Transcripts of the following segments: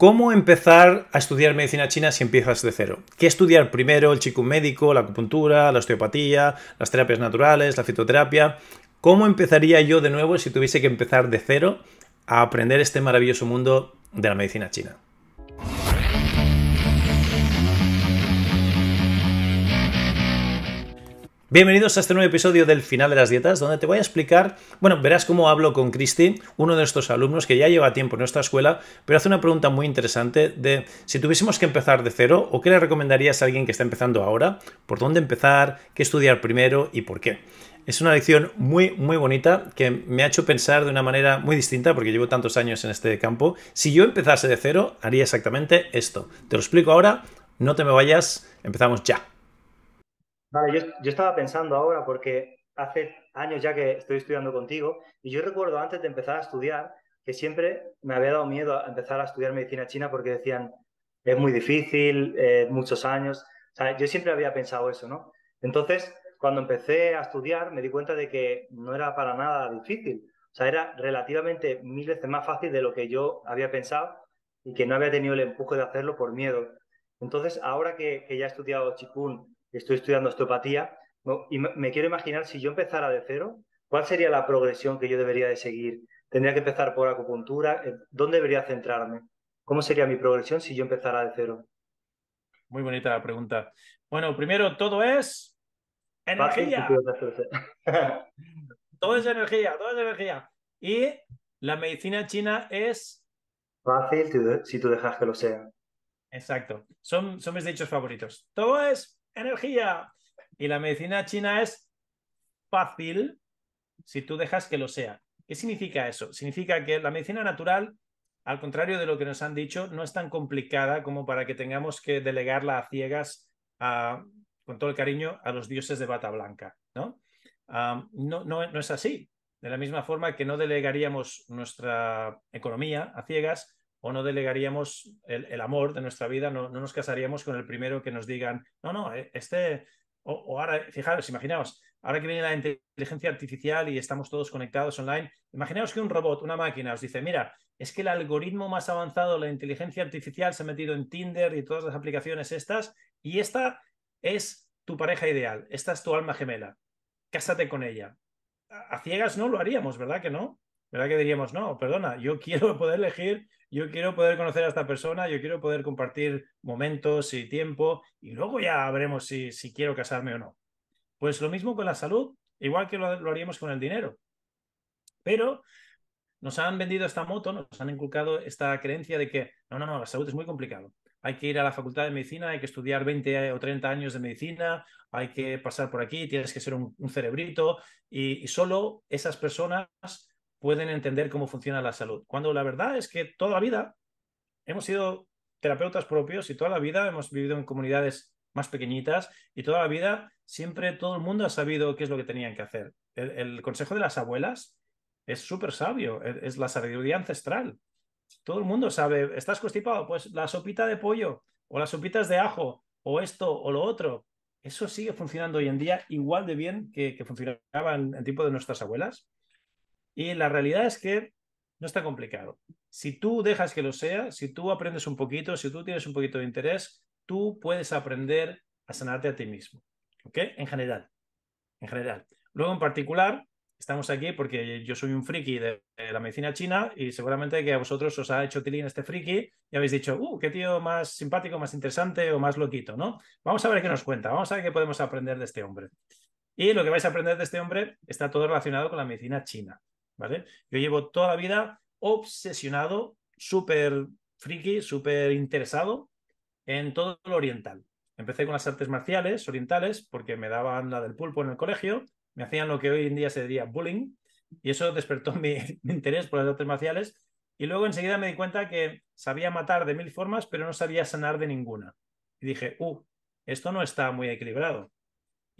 ¿Cómo empezar a estudiar medicina china si empiezas de cero? ¿Qué estudiar primero? El chico médico, la acupuntura, la osteopatía, las terapias naturales, la fitoterapia. ¿Cómo empezaría yo de nuevo si tuviese que empezar de cero a aprender este maravilloso mundo de la medicina china? Bienvenidos a este nuevo episodio del final de las dietas, donde te voy a explicar, bueno, verás cómo hablo con Cristi, uno de nuestros alumnos que ya lleva tiempo en nuestra escuela, pero hace una pregunta muy interesante de si tuviésemos que empezar de cero o qué le recomendarías a alguien que está empezando ahora, por dónde empezar, qué estudiar primero y por qué. Es una lección muy, muy bonita que me ha hecho pensar de una manera muy distinta porque llevo tantos años en este campo. Si yo empezase de cero, haría exactamente esto. Te lo explico ahora, no te me vayas, empezamos ya yo, estaba pensando ahora porque hace años ya que estoy estudiando contigo y yo recuerdo antes de empezar a estudiar que siempre me había dado miedo a empezar a estudiar medicina china porque decían, es muy difícil, eh, muchos años. O sea, yo siempre había pensado eso, ¿no? Entonces, cuando empecé a estudiar, me di cuenta de que no era para nada difícil. O sea, era relativamente mil veces más fácil de lo que yo había pensado y que no había tenido el empuje de hacerlo por miedo. Entonces, ahora que, que ya he estudiado Chikun estoy estudiando osteopatía, y me quiero imaginar si yo empezara de cero, ¿cuál sería la progresión que yo debería de seguir? ¿Tendría que empezar por acupuntura? Eh, ¿Dónde debería centrarme? ¿Cómo sería mi progresión si yo empezara de cero? Muy bonita la pregunta. Bueno, primero todo es energía. todo es energía, todo es energía. Y la medicina china es... Fácil si tú dejas que lo sea. Exacto. Son, son mis dichos favoritos. Todo es energía. Y la medicina china es fácil si tú dejas que lo sea. ¿Qué significa eso? Significa que la medicina natural, al contrario de lo que nos han dicho, no es tan complicada como para que tengamos que delegarla a ciegas, con todo el cariño, a los dioses de bata blanca, no, no, no es así. De la misma forma que no delegaríamos nuestra economía a ciegas, o no delegaríamos el, amor de nuestra vida, no, nos casaríamos con el primero que nos digan, no, no, eh, este, o, ahora, fijaros, imaginaos, ahora que viene la inteligencia artificial y estamos todos conectados online, imaginaos que un robot, una máquina, os dice, mira, es que el algoritmo más avanzado, la inteligencia artificial, se ha metido en Tinder y todas las aplicaciones estas, y esta es tu pareja ideal, esta es tu alma gemela, cásate con ella. a ciegas no lo haríamos, ¿verdad que no? ¿verdad que diríamos, no, perdona, yo quiero poder elegir, yo quiero poder conocer a esta persona, yo quiero poder compartir momentos y tiempo y luego ya veremos si, quiero casarme o no? Pues lo mismo con la salud, igual que lo, haríamos con el dinero. Pero nos han vendido esta moto, nos han inculcado esta creencia de que, no, no, no, la salud es muy complicado. Hay que ir a la facultad de medicina, hay que estudiar 20 o 30 años de medicina, hay que pasar por aquí, tienes que ser un, cerebrito y solo esas personas pueden entender cómo funciona la salud. Cuando la verdad es que toda la vida hemos sido terapeutas propios y toda la vida hemos vivido en comunidades más pequeñitas y toda la vida siempre todo el mundo ha sabido qué es lo que tenían que hacer. El, consejo de las abuelas es súper sabio, e, es, la sabiduría ancestral. Todo el mundo sabe, estás constipado, pues la sopita de pollo o las sopitas de ajo o esto o lo otro. Eso sigue funcionando hoy en día igual de bien que, funcionaba en, en tiempo de nuestras abuelas. Y la realidad es que no está complicado. Si tú dejas que lo sea, si tú aprendes un poquito, si tú tienes un poquito de interés, tú puedes aprender a sanarte a ti mismo. ¿Ok? En general. En general. Luego, en particular, estamos aquí porque yo soy un friki de, la medicina china y seguramente que a vosotros os ha hecho tilín este friki y habéis dicho, uh, qué tío más simpático, más interesante o más loquito, ¿no? Vamos a ver qué nos cuenta, vamos a ver qué podemos aprender de este hombre. Y lo que vais a aprender de este hombre está todo relacionado con la medicina china. Yo llevo toda la vida obsesionado, súper friki, súper interesado en todo lo oriental. Empecé con las artes marciales orientales porque me daban la del pulpo en el colegio, me hacían lo que hoy en día se diría bullying y eso despertó mi, mi interés por las artes marciales y luego enseguida me di cuenta que sabía matar de mil formas pero no sabía sanar de ninguna. Y dije, uh, esto no está muy equilibrado.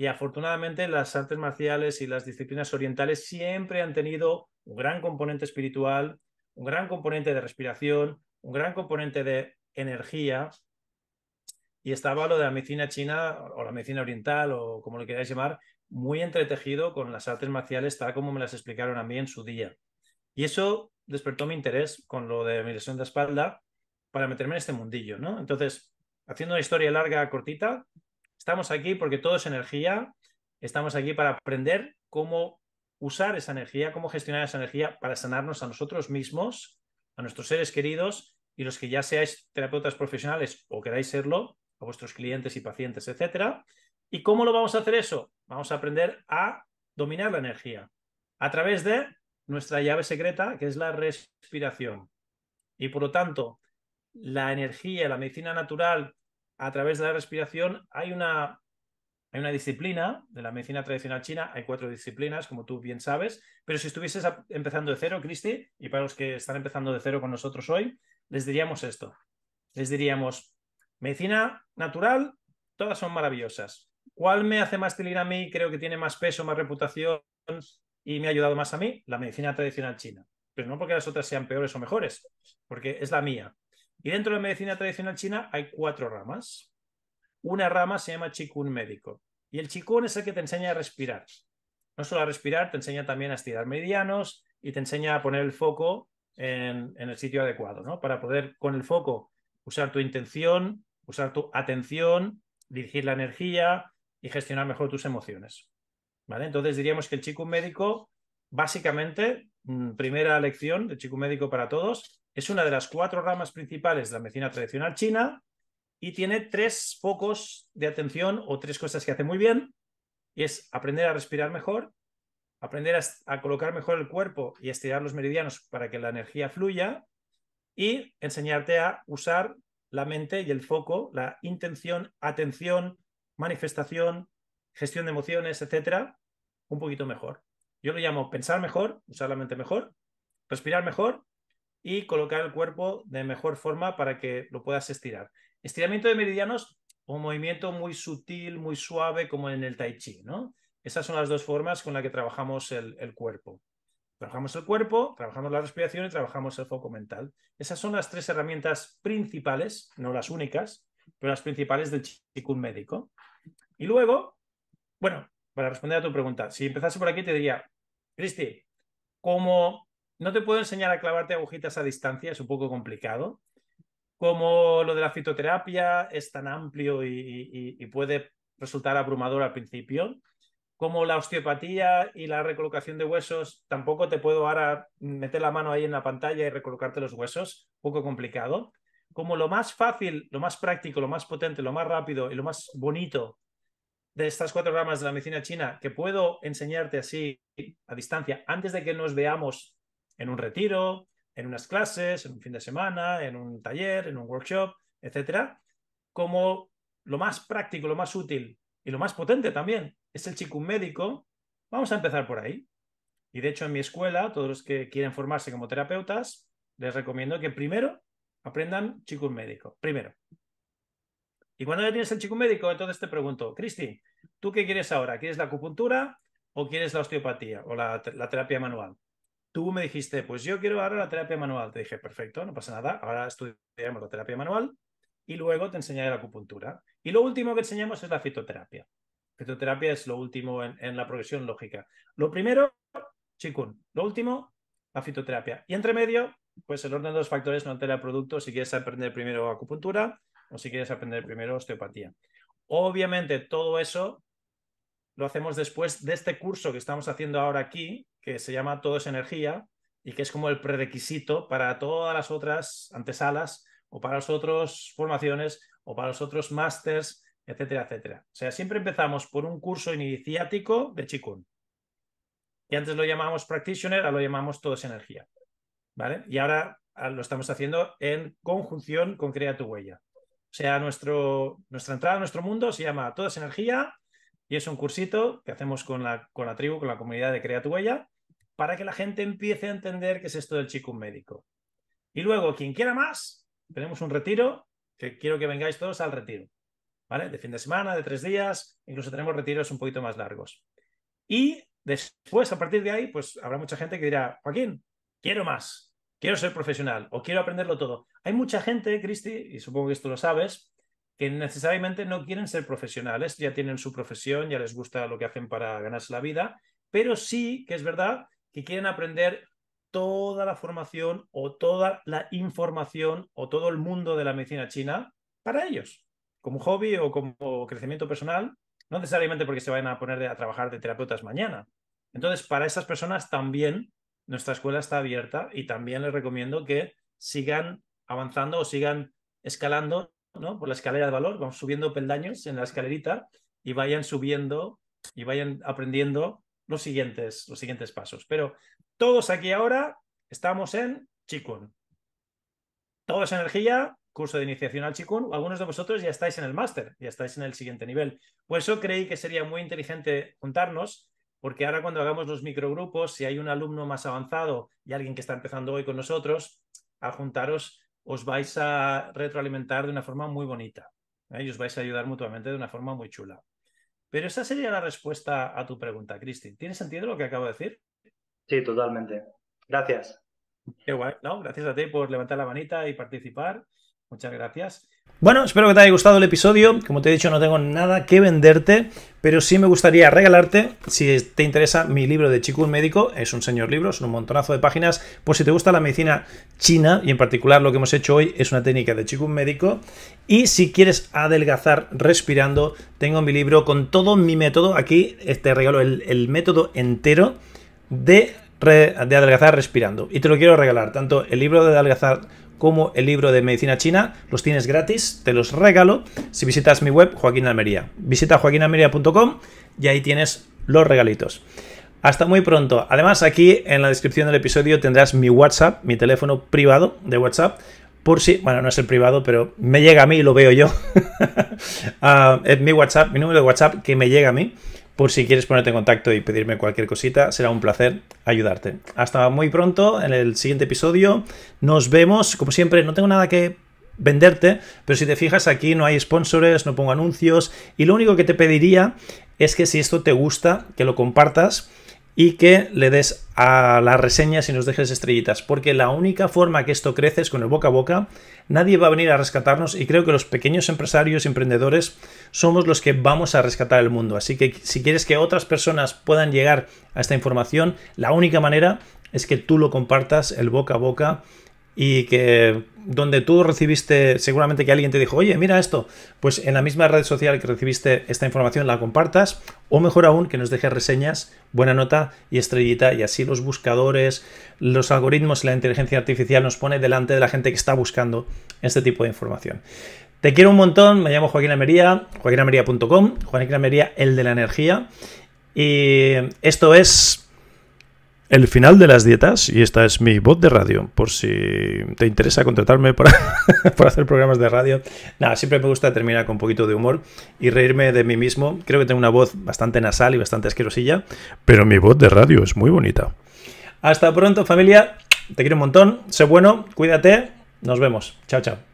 Y afortunadamente las artes marciales y las disciplinas orientales siempre han tenido un gran componente espiritual, un gran componente de respiración, un gran componente de energía. Y estaba lo de la medicina china o la medicina oriental o como lo queráis llamar, muy entretejido con las artes marciales, tal como me las explicaron a mí en su día. Y eso despertó mi interés con lo de mi lesión de espalda para meterme en este mundillo, ¿no? Entonces, haciendo una historia larga, cortita, Estamos aquí porque todo es energía, estamos aquí para aprender cómo usar esa energía, cómo gestionar esa energía para sanarnos a nosotros mismos, a nuestros seres queridos y los que ya seáis terapeutas profesionales o queráis serlo, a vuestros clientes y pacientes, etc. ¿Y cómo lo vamos a hacer eso? Vamos a aprender a dominar la energía a través de nuestra llave secreta, que es la respiración. Y por lo tanto, la energía, la medicina natural a través de la respiración, hay una, una disciplina de la medicina tradicional china, hay cuatro disciplinas, como tú bien sabes, pero si estuvieses empezando de cero, Cristi, y para los que están empezando de cero con nosotros hoy, les diríamos esto. Les diríamos, medicina natural, todas son maravillosas. ¿Cuál me hace más tilín a mí? Creo que tiene más peso, más reputación y me ha ayudado más a mí, la medicina tradicional china. Pero no porque las otras sean peores o mejores, porque es la mía. Y dentro de la medicina tradicional china hay cuatro ramas. Una rama se llama chikun médico. Y el chikun es el que te enseña a respirar. No solo a respirar, te enseña también a estirar medianos y te enseña a poner el foco en, el sitio adecuado, ¿no? Para poder con el foco usar tu intención, usar tu atención, dirigir la energía y gestionar mejor tus emociones. ¿Vale? Entonces diríamos que el chico médico, básicamente, mm, primera lección de chikun médico para todos, es una de las cuatro ramas principales de la medicina tradicional china y tiene tres focos de atención o tres cosas que hace muy bien. Y es aprender a respirar mejor, aprender a, colocar mejor el cuerpo y estirar los meridianos para que la energía fluya y enseñarte a usar la mente y el foco, la intención, atención, manifestación, gestión de emociones, etcétera, un poquito mejor. Yo lo llamo pensar mejor, usar la mente mejor, respirar mejor y colocar el cuerpo de mejor forma para que lo puedas estirar. Estiramiento de meridianos, un movimiento muy sutil, muy suave, como en el tai chi, ¿no? Esas son las dos formas con las que trabajamos el, cuerpo. Trabajamos el cuerpo, trabajamos la respiración y trabajamos el foco mental. Esas son las tres herramientas principales, no las únicas, pero las principales del chikun médico. Y luego, bueno, para responder a tu pregunta, si empezase por aquí te diría, Cristi, ¿cómo no te puedo enseñar a clavarte agujitas a distancia, es un poco complicado. Como lo de la fitoterapia es tan amplio y, puede resultar abrumador al principio, como la osteopatía y la recolocación de huesos, tampoco te puedo ahora meter la mano ahí en la pantalla y recolocarte los huesos, un poco complicado. Como lo más fácil, lo más práctico, lo más potente, lo más rápido y lo más bonito de estas cuatro ramas de la medicina china que puedo enseñarte así a distancia antes de que nos veamos en un retiro, en unas clases, en un fin de semana, en un taller, en un workshop, etcétera, como lo más práctico, lo más útil y lo más potente también es el chikung médico, vamos a empezar por ahí. Y de hecho en mi escuela, todos los que quieren formarse como terapeutas, les recomiendo que primero aprendan chikung médico, primero. Y cuando ya tienes el chikung médico, entonces te pregunto, Cristi, ¿tú qué quieres ahora? ¿Quieres la acupuntura o quieres la osteopatía o la terapia manual? tú me dijiste, pues yo quiero ahora la terapia manual. Te dije, perfecto, no pasa nada, ahora estudiaremos la terapia manual y luego te enseñaré la acupuntura. Y lo último que enseñamos es la fitoterapia. Fitoterapia es lo último en, la progresión lógica. Lo primero, chikun. Lo último, la fitoterapia. Y entre medio, pues el orden de los factores no altera el producto si quieres aprender primero acupuntura o si quieres aprender primero osteopatía. Obviamente, todo eso lo hacemos después de este curso que estamos haciendo ahora aquí, que se llama Todo es Energía y que es como el prerequisito para todas las otras antesalas o para las otras formaciones o para los otros másters, etcétera, etcétera. O sea, siempre empezamos por un curso iniciático de Chikun. Y antes lo llamábamos practitioner, ahora lo llamamos todo es energía. ¿Vale? Y ahora ah, lo estamos haciendo en conjunción con Crea tu huella. O sea, nuestro, nuestra entrada a nuestro mundo se llama todo es energía y es un cursito que hacemos con la, con la tribu, con la comunidad de Crea para que la gente empiece a entender qué es esto del chico médico. Y luego, quien quiera más, tenemos un retiro, que quiero que vengáis todos al retiro, ¿vale? De fin de semana, de tres días, incluso tenemos retiros un poquito más largos. Y después, a partir de ahí, pues habrá mucha gente que dirá, Joaquín, quiero más, quiero ser profesional o quiero aprenderlo todo. Hay mucha gente, Cristi, y supongo que esto lo sabes, que necesariamente no quieren ser profesionales, ya tienen su profesión, ya les gusta lo que hacen para ganarse la vida, pero sí que es verdad que quieren aprender toda la formación o toda la información o todo el mundo de la medicina china para ellos, como hobby o como crecimiento personal, no necesariamente porque se vayan a poner a trabajar de terapeutas mañana. Entonces, para esas personas también nuestra escuela está abierta y también les recomiendo que sigan avanzando o sigan escalando por la escalera de valor, vamos subiendo peldaños en la escalerita y vayan subiendo y vayan aprendiendo los siguientes, los siguientes pasos. Pero todos aquí ahora estamos en Chikun. Toda esa energía, curso de iniciación al Chikun. Algunos de vosotros ya estáis en el máster, ya estáis en el siguiente nivel. Por eso creí que sería muy inteligente juntarnos, porque ahora cuando hagamos los microgrupos, si hay un alumno más avanzado y alguien que está empezando hoy con nosotros, a juntaros os vais a retroalimentar de una forma muy bonita ¿eh? y os vais a ayudar mutuamente de una forma muy chula. Pero esa sería la respuesta a tu pregunta, Cristi. ¿Tienes sentido lo que acabo de decir? Sí, totalmente. Gracias. Qué guay. gracias a ti por levantar la manita y participar. Muchas gracias. Bueno, espero que te haya gustado el episodio. Como te he dicho, no tengo nada que venderte, pero sí me gustaría regalarte, si te interesa, mi libro de Chikun Médico. Es un señor libro, son un montonazo de páginas. Pues si te gusta la medicina china, y en particular lo que hemos hecho hoy es una técnica de Chikun Médico. Y si quieres adelgazar respirando, tengo mi libro con todo mi método. Aquí eh, te regalo el, método entero de de adelgazar respirando. Y te lo quiero regalar, tanto el libro de adelgazar como el libro de medicina china. Los tienes gratis, te los regalo si visitas mi web Joaquín Almería. Visita joaquinalmería.com y ahí tienes los regalitos. Hasta muy pronto. Además, aquí en la descripción del episodio tendrás mi WhatsApp, mi teléfono privado de WhatsApp. Por si, bueno, no es el privado, pero me llega a mí y lo veo yo. Ah, es mi WhatsApp, mi número de WhatsApp que me llega a mí por si quieres ponerte en contacto y pedirme cualquier cosita, será un placer ayudarte. Hasta muy pronto en el siguiente episodio. Nos vemos. Como siempre, no tengo nada que venderte, pero si te fijas aquí no hay sponsors, no pongo anuncios y lo único que te pediría es que si esto te gusta, que lo compartas y que le des a las reseñas y nos dejes estrellitas, porque la única forma que esto crece es con el boca a boca. Nadie va a venir a rescatarnos y creo que los pequeños empresarios, y emprendedores, somos los que vamos a rescatar el mundo. Así que si quieres que otras personas puedan llegar a esta información, la única manera es que tú lo compartas el boca a boca y que donde tú recibiste, seguramente que alguien te dijo, oye, mira esto, pues en la misma red social que recibiste esta información la compartas, o mejor aún, que nos dejes reseñas, buena nota y estrellita, y así los buscadores, los algoritmos y la inteligencia artificial nos pone delante de la gente que está buscando este tipo de información. Te quiero un montón, me llamo Joaquín Amería, joaquinamería.com, Joaquín Amería, el de la energía, y esto es el final de las dietas, y esta es mi voz de radio, por si te interesa contratarme para, para hacer programas de radio. Nada, siempre me gusta terminar con un poquito de humor y reírme de mí mismo. Creo que tengo una voz bastante nasal y bastante asquerosilla, pero mi voz de radio es muy bonita. Hasta pronto, familia. Te quiero un montón. Sé bueno, cuídate. Nos vemos. Chao, chao.